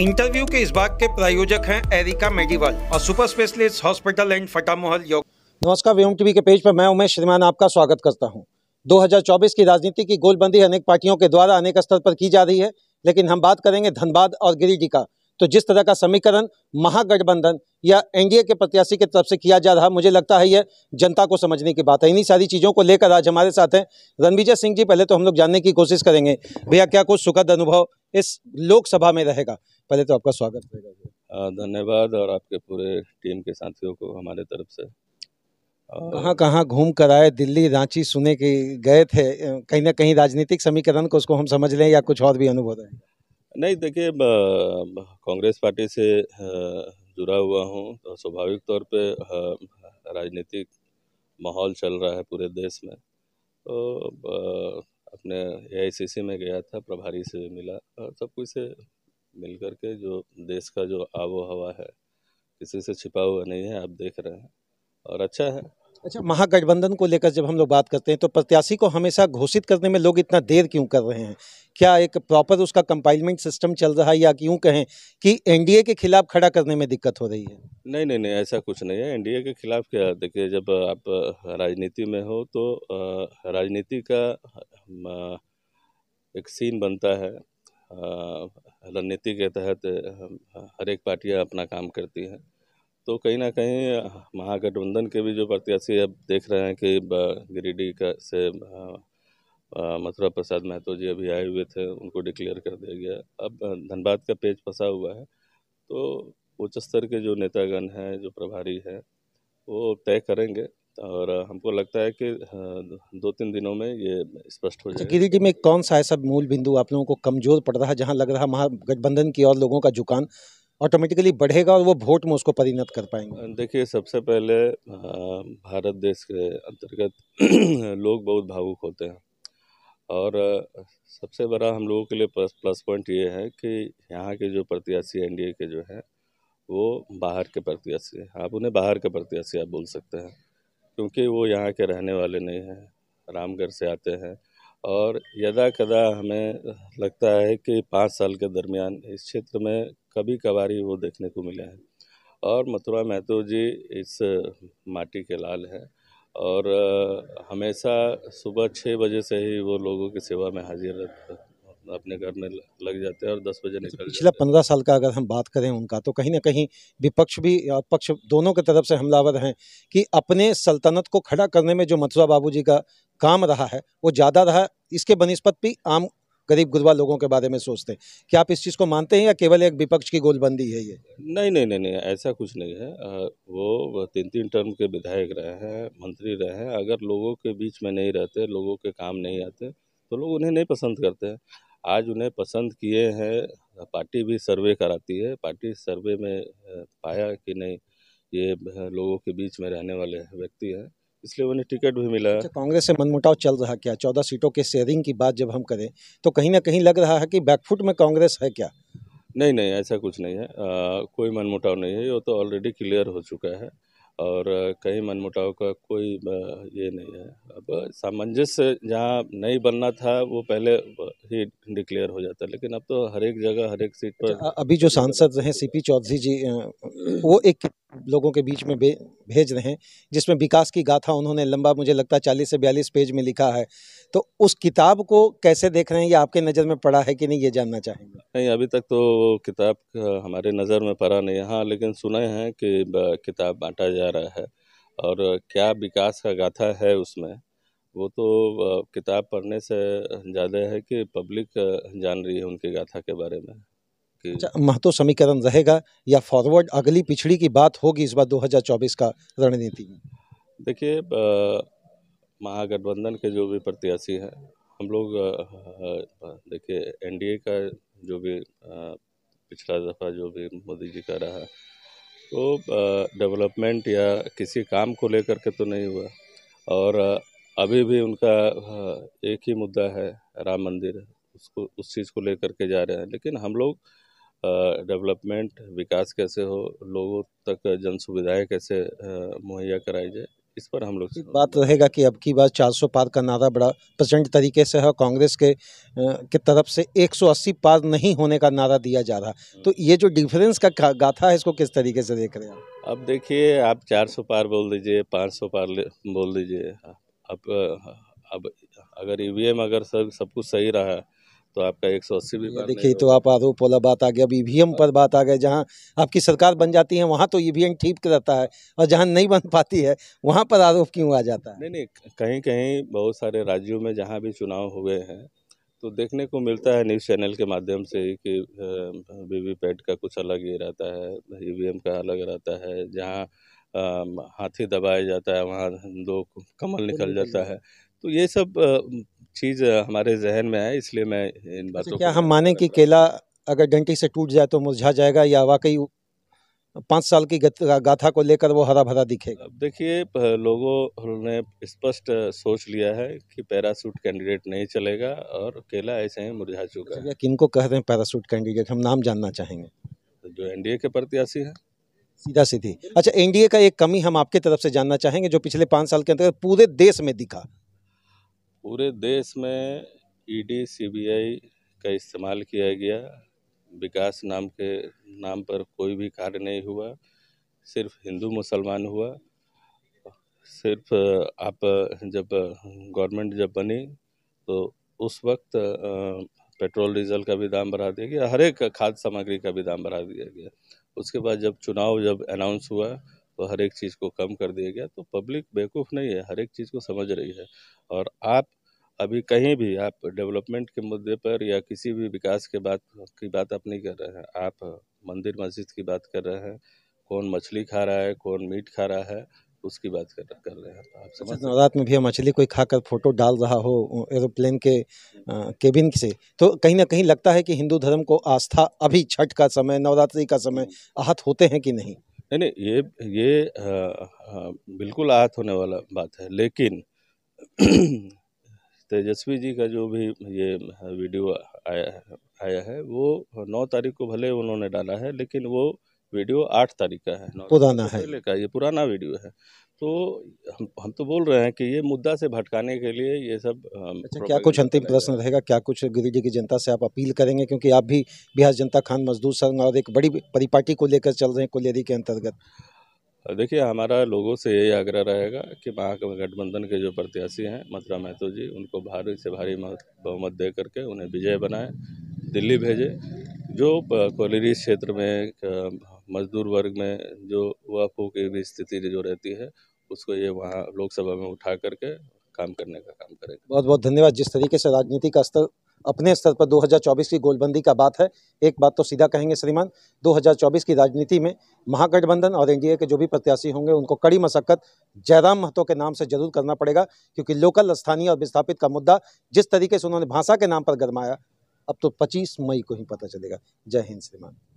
Interview के इस भाग के प्रायोजक हैं एरिका मेडिवल और सुपर स्पेशलिस्ट हॉस्पिटल एंड फटामोहल योग नमस्कार व्योम टीवी के पेज पर मैं उमेश श्रीमान आपका स्वागत करता हूं 2024 की राजनीति की गोलबंदी अनेक पार्टियों के द्वारा अनेक स्तर पर की जा रही है लेकिन हम बात करेंगे धनबाद और गिरिडीह का तो जिस तरह का समीकरण महागठबंधन या एनडीए के प्रत्याशी के तरफ से किया जा रहा मुझे लगता है यह जनता को समझने की बात है इन्हीं सारी चीज़ों को लेकर आज हमारे साथ हैं रणविजय सिंह जी पहले तो हम लोग जानने की कोशिश करेंगे भैया क्या कुछ सुखद अनुभव इस लोकसभा में रहेगा पहले तो आपका स्वागत रहेगा धन्यवाद और आपके पूरे टीम के साथियों को हमारे तरफ से कहाँ कहाँ घूम कर आए दिल्ली रांची सुने के गए थे कहीं ना कहीं राजनीतिक समीकरण को उसको हम समझ लें या कुछ और भी अनुभव है नहीं देखिए कांग्रेस पार्टी से जुड़ा हुआ हूँ तो स्वाभाविक तौर पे राजनीतिक माहौल चल रहा है पूरे देश में तो अपने एआईसीसी में गया था प्रभारी से मिला सब कुछ से मिल कर के जो देश का जो आबो हवा है किसी से छिपा हुआ नहीं है आप देख रहे हैं और अच्छा है अच्छा महागठबंधन को लेकर जब हम लोग बात करते हैं तो प्रत्याशी को हमेशा घोषित करने में लोग इतना देर क्यों कर रहे हैं क्या एक प्रॉपर उसका कंपाइलमेंट सिस्टम चल रहा है या क्यों कहें कि एनडीए के खिलाफ खड़ा करने में दिक्कत हो रही है नहीं नहीं नहीं ऐसा कुछ नहीं है एनडीए के खिलाफ क्या देखिए जब आप राजनीति में हो तो राजनीति का एक सीन बनता है रणनीति के तहत हर एक पार्टियाँ अपना काम करती हैं तो कहीं ना कहीं महागठबंधन के भी जो प्रत्याशी अब देख रहे हैं कि गिरिडीह का से मथुरा प्रसाद महतो जी अभी आए हुए थे उनको डिक्लेयर कर दिया गया अब धनबाद का पेज फंसा हुआ है तो उच्च स्तर के जो नेतागण हैं जो प्रभारी हैं वो तय करेंगे और हमको लगता है कि दो तीन दिनों में ये स्पष्ट हो अच्छा, जाएगा गिरी जी में कौन सा ऐसा मूल बिंदु आप लोगों को कमजोर पड़ रहा है जहाँ लग रहा महागठबंधन की और लोगों का झुकान ऑटोमेटिकली बढ़ेगा और वो वोट में उसको परिणत कर पाएंगे देखिए सबसे पहले भारत देश के अंतर्गत लोग बहुत भावुक होते हैं और सबसे बड़ा हम लोगों के लिए प्लस प्लस पॉइंट ये है कि यहाँ के जो प्रत्याशी एन के जो है वो बाहर के प्रत्याशी हैं आप उन्हें बाहर के प्रत्याशी आप बोल सकते हैं क्योंकि वो यहाँ के रहने वाले नहीं हैं रामगढ़ से आते हैं और यदा कदा हमें लगता है कि पाँच साल के दरमियान इस क्षेत्र में कभी कभार ही वो देखने को मिले हैं और मथुरा महतो जी इस माटी के लाल हैं और हमेशा सुबह छः बजे से ही वो लोगों की सेवा में हाजिर रहते हैं अपने घर में लग जाते हैं और दस बजे निकल पिछला पंद्रह साल का अगर हम बात करें उनका तो कहीं ना कहीं विपक्ष भी और पक्ष दोनों की तरफ से हमलावर हैं कि अपने सल्तनत को खड़ा करने में जो मथुरा बाबू जी का काम रहा है वो ज़्यादा रहा इसके बनस्पत भी आम गरीब गुरबा लोगों के बारे में सोचते हैं क्या आप इस चीज़ को मानते हैं या केवल एक विपक्ष की गोलबंदी है ये नहीं नहीं नहीं नहीं ऐसा कुछ नहीं है वो तीन तीन टर्म के विधायक रहे हैं मंत्री रहे हैं अगर लोगों के बीच में नहीं रहते लोगों के काम नहीं आते तो लोग उन्हें नहीं पसंद करते हैं आज उन्हें पसंद किए हैं पार्टी भी सर्वे कराती है पार्टी सर्वे में पाया कि नहीं ये लोगों के बीच में रहने वाले व्यक्ति हैं इसलिए उन्हें टिकट भी मिला अच्छा, कांग्रेस से मनमुटाव चल रहा क्या चौदह सीटों के शेयरिंग की बात जब हम करें तो कहीं ना कहीं लग रहा है कि बैकफुट में कांग्रेस है क्या नहीं नहीं ऐसा कुछ नहीं है आ, कोई मनमुटाव नहीं है वो तो ऑलरेडी क्लियर हो चुका है और कहीं मनमुटाव का कोई ये नहीं है अब सामंजस्य जहाँ नहीं बनना था वो पहले ही डिक्लेयर हो जाता लेकिन अब तो हर एक जगह हर एक सीट पर अच्छा, अभी जो सांसद हैं सीपी चौधरी जी वो एक लोगों के बीच में भेज रहे हैं जिसमें विकास की गाथा उन्होंने लंबा मुझे लगता है चालीस से बयालीस पेज में लिखा है तो उस किताब को कैसे देख रहे हैं या आपके नज़र में पड़ा है कि नहीं ये जानना चाहेंगे नहीं अभी तक तो किताब हमारे नज़र में पड़ा नहीं हाँ लेकिन सुने हैं कि किताब बांटा जा रहा है और क्या विकास का गाथा है उसमें वो तो किताब पढ़ने से ज़्यादा है कि पब्लिक जान रही है उनकी गाथा के बारे में अच्छा, महत्व समीकरण रहेगा या फॉरवर्ड अगली पिछड़ी की बात होगी इस बार 2024 का रणनीति में देखिए महागठबंधन के जो भी प्रत्याशी हैं हम लोग देखिए एनडीए का जो भी पिछला दफ़ा जो भी मोदी जी का रहा तो डेवलपमेंट या किसी काम को लेकर के तो नहीं हुआ और अभी भी उनका एक ही मुद्दा है राम मंदिर उसको उस चीज़ को लेकर के जा रहे हैं लेकिन हम लोग डेवलपमेंट विकास कैसे हो लोगों तक जन सुविधाएँ कैसे मुहैया कराई जाए इस पर हम लोग बात रहेगा कि अब की बार 400 पार का नारा बड़ा प्रचंड तरीके से है कांग्रेस के के तरफ से 180 पार नहीं होने का नारा दिया जा रहा हम्म। तो ये जो डिफरेंस का गाथा है इसको किस तरीके से देख रहे हैं अब देखिए आप 400 पार बोल दीजिए 500 पार बोल दीजिए अब अब अगर ईवीएम e अगर सब सब कुछ सही रहा तो आपका एक सौ अस्सी भी देखिए तो आप आरोप वाला बात आ गया अब ईवीएम e पर बात आ गई जहाँ आपकी सरकार बन जाती है वहाँ तो ईवीएम e ठीक रहता है और जहाँ नहीं बन पाती है वहाँ पर आरोप क्यों आ जाता है नहीं नहीं कहीं कहीं बहुत सारे राज्यों में जहाँ भी चुनाव हुए हैं तो देखने को मिलता है न्यूज़ चैनल के माध्यम से कि वीवीपैट का कुछ अलग ही रहता है ईवीएम e का अलग रहता है जहाँ हाथी दबाया जाता है वहाँ दो कमल निकल जाता है तो ये सब चीज़ हमारे जहन में है इसलिए मैं इन अच्छा, बातों क्या हम माने कि केला अगर डंटी से टूट जाए तो मुरझा जाएगा या वाकई पाँच साल की गाथा को लेकर वो हरा भरा दिखेगा देखिए लोगों ने स्पष्ट सोच लिया है कि पैरासूट कैंडिडेट नहीं चलेगा और केला ऐसे ही मुरझा चुका है अच्छा, किन को कह रहे हैं पैरासूट कैंडिडेट हम नाम जानना चाहेंगे जो एनडीए के प्रत्याशी हैं सीधा सीधी अच्छा एनडीए का एक कमी हम आपके तरफ से जानना चाहेंगे जो पिछले पाँच साल के अंदर पूरे देश में दिखा पूरे देश में ईडी e सीबीआई का इस्तेमाल किया गया विकास नाम के नाम पर कोई भी कार्य नहीं हुआ सिर्फ हिंदू मुसलमान हुआ सिर्फ आप जब गवर्नमेंट जब बनी तो उस वक्त पेट्रोल डीजल का भी दाम बढ़ा दिया गया हर एक खाद्य सामग्री का भी दाम बढ़ा दिया गया उसके बाद जब चुनाव जब अनाउंस हुआ तो हर एक चीज़ को कम कर दिया गया तो पब्लिक बेवकूफ़ नहीं है हर एक चीज़ को समझ रही है और आप अभी कहीं भी आप डेवलपमेंट के मुद्दे पर या किसी भी विकास के बात की बात आप नहीं कर रहे हैं आप मंदिर मस्जिद की बात कर रहे हैं कौन मछली खा रहा है कौन मीट खा रहा है उसकी बात कर कर रहे हैं तो आप अच्छा, समझ तो रात में भी मछली कोई खाकर फोटो डाल रहा हो एरोप्लेन के केबिन से तो कहीं ना कहीं लगता है कि हिंदू धर्म को आस्था अभी छठ का समय नवरात्रि का समय आहत होते हैं कि नहीं नहीं नहीं ये ये आ, आ, बिल्कुल आहत होने वाला बात है लेकिन तेजस्वी जी का जो भी ये वीडियो आया है आया है वो नौ तारीख को भले उन्होंने डाला है लेकिन वो वीडियो आठ तारीख का है पुराना है का ये पुराना वीडियो है तो हम हम तो बोल रहे हैं कि ये मुद्दा से भटकाने के लिए ये सब अच्छा क्या कुछ अंतिम प्रश्न रहेगा क्या कुछ गिरिडीह की जनता से आप अपील करेंगे क्योंकि आप भी बिहार जनता खान मजदूर संघ और एक बड़ी परिपाटी को लेकर चल रहे हैं कुलेरी के अंतर्गत देखिए हमारा लोगों से यही आग्रह रहेगा कि महागठबंधन के जो प्रत्याशी हैं मथुरा महतो जी उनको भारी से भारी बहुमत दे करके उन्हें विजय बनाए दिल्ली भेजें जो कोलेरी क्षेत्र में मजदूर वर्ग में जो वफू की भी स्थिति जो रहती है उसको ये वहाँ लोकसभा में उठा करके काम करने का काम करेगा बहुत बहुत धन्यवाद जिस तरीके से राजनीति का स्तर अपने स्तर पर 2024 की गोलबंदी का बात है एक बात तो सीधा कहेंगे श्रीमान 2024 की राजनीति में महागठबंधन और एनडीए के जो भी प्रत्याशी होंगे उनको कड़ी मशक्क़त जयराम महतो के नाम से जरूर करना पड़ेगा क्योंकि लोकल स्थानीय और विस्थापित का मुद्दा जिस तरीके से उन्होंने भाषा के नाम पर गरमाया अब तो 25 मई को ही पता चलेगा जय हिंद श्रीमान